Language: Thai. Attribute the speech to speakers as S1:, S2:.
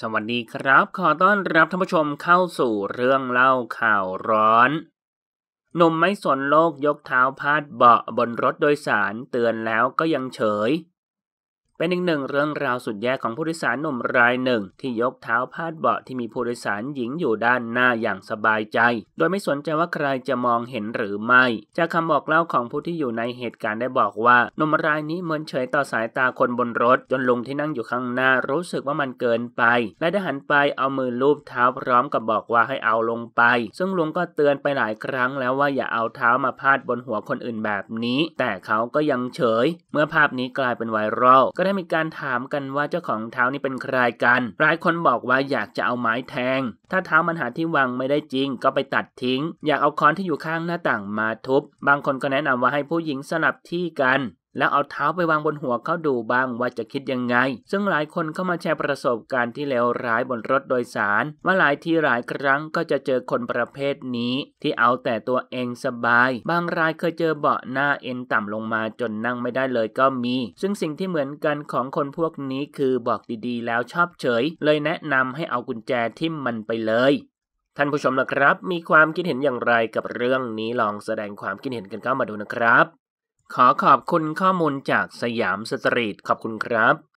S1: สวัสดีครับ ขอต้อนรับท่านผู้ชมเข้าสู่เรื่องเล่าข่าวร้อน หนุ่มไม่สนโลก ยกเท้าพาดเบาะบนรถโดยสารเตือนแล้วก็ยังเฉยเป็นอีกหนึ่งเรื่องราวสุดแย่ของผู้โดยสารหนุ่มรายหนึ่ง ที่ยกเท้าพาดเบาะที่มีผู้โดยสารหญิงอยู่ด้านหน้าอย่างสบายใจ โดยไม่สนใจว่าใครจะมองเห็นหรือไม่จากคำบอกเล่าของผู้ที่อยู่ในเหตุการณ์ได้บอกว่าหนุ่มรายนี้เมินเฉยต่อสายตาคนบนรถ จนลุงที่นั่งอยู่ข้างหน้ารู้สึกว่ามันเกินไป และได้หันไปเอามือลูบเท้าพร้อมกับบอกว่าให้เอาลงไป ซึ่งลุงก็เตือนไปหลายครั้งแล้วว่าอย่าเอาเท้ามาพาดบนหัวคนอื่นแบบนี้ แต่เขาก็ยังเฉย เมื่อภาพนี้กลายเป็นไวรัลก็ได้มีการถามกันว่าเจ้าของเท้านี้เป็นใครกัน หลายคนบอกว่าอยากจะเอาไม้แทง ถ้าเท้ามันหาที่วางไม่ได้จริงก็ไปตัดทิ้ง อยากเอาค้อนที่อยู่ข้างหน้าต่างมาทุบ บางคนก็แนะนำว่าให้ผู้หญิงสลับที่กันแล้วเอาเท้าไปวางบนหัวเขาดูบ้างว่าจะคิดยังไง ซึ่งหลายคนเข้ามาแชร์ประสบการณ์ที่เลวร้ายบนรถโดยสารว่าหลายทีหลายครั้งก็จะเจอคนประเภทนี้ ที่เอาแต่ตัวเองสบาย บางรายเคยเจอเบาะหน้าเอ็นต่ำลงมาจนนั่งไม่ได้เลยก็มี ซึ่งสิ่งที่เหมือนกันของคนพวกนี้คือบอกดีๆ แล้วชอบเฉย เลยแนะนำให้เอากุญแจทิ่มมันไปเลย ท่านผู้ชมนะครับ มีความคิดเห็นอย่างไรกับเรื่องนี้ลองแสดงความคิดเห็นกันเข้ามาดูนะครับขอขอบคุณข้อมูลจากสยามสตรีทขอบคุณครับ